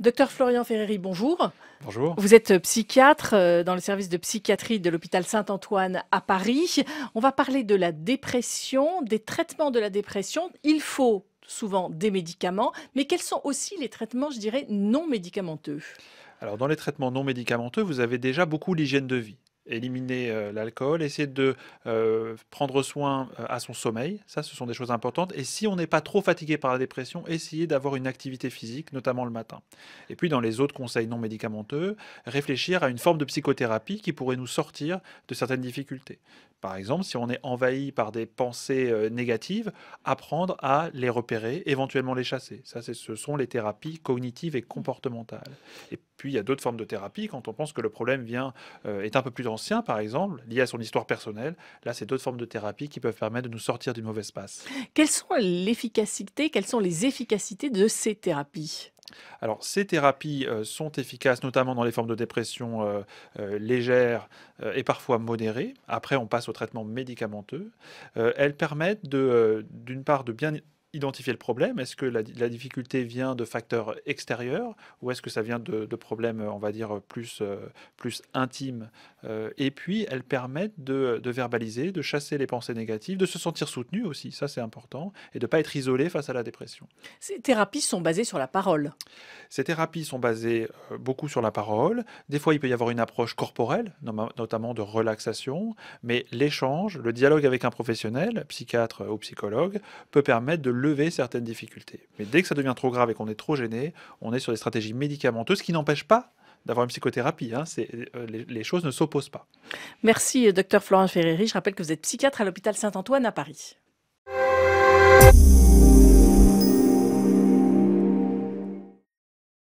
Docteur Florian Ferreri, bonjour. Bonjour. Vous êtes psychiatre euh, dans le service de psychiatrie de l'hôpital Saint-Antoine à Paris. On va parler de la dépression, des traitements de la dépression. Il faut souvent des médicaments, mais quels sont aussi les traitements, je dirais, non médicamenteux alors dans les traitements non médicamenteux, vous avez déjà beaucoup l'hygiène de vie éliminer euh, l'alcool, essayer de euh, prendre soin euh, à son sommeil. Ça, ce sont des choses importantes. Et si on n'est pas trop fatigué par la dépression, essayer d'avoir une activité physique, notamment le matin. Et puis, dans les autres conseils non médicamenteux, réfléchir à une forme de psychothérapie qui pourrait nous sortir de certaines difficultés. Par exemple, si on est envahi par des pensées négatives, apprendre à les repérer, éventuellement les chasser. Ça, ce sont les thérapies cognitives et comportementales. Puis il y a d'autres formes de thérapie quand on pense que le problème vient euh, est un peu plus ancien, par exemple, lié à son histoire personnelle. Là, c'est d'autres formes de thérapie qui peuvent permettre de nous sortir du mauvais espace. Quelles sont l'efficacité, quelles sont les efficacités de ces thérapies alors, ces thérapies euh, sont efficaces notamment dans les formes de dépression euh, légère et parfois modérée. Après, on passe au traitement médicamenteux. elles permettent d'une part de bien identifier le problème Est-ce que la, difficulté vient de facteurs extérieurs ou est-ce que ça vient de, problèmes, on va dire, plus, euh, plus intimes euh, Et puis, elles permettent de, de, verbaliser, de chasser les pensées négatives, de se sentir soutenu aussi, ça c'est important, et de ne pas être isolé face à la dépression. Ces thérapies sont basées sur la parole Ces thérapies sont basées euh, beaucoup sur la parole. Des fois, il peut y avoir une approche corporelle, notamment de relaxation, mais l'échange, le dialogue avec un professionnel, psychiatre ou psychologue, peut permettre de lever certaines difficultés. Mais dès que ça devient trop grave et qu'on est trop gêné, on est sur des stratégies médicamenteuses qui n'empêchent pas d'avoir une psychothérapie. Hein, euh, les, les, choses ne s'opposent pas. Merci, euh, docteur Florent Ferreri. Je rappelle que vous êtes psychiatre à l'hôpital Saint-Antoine à Paris.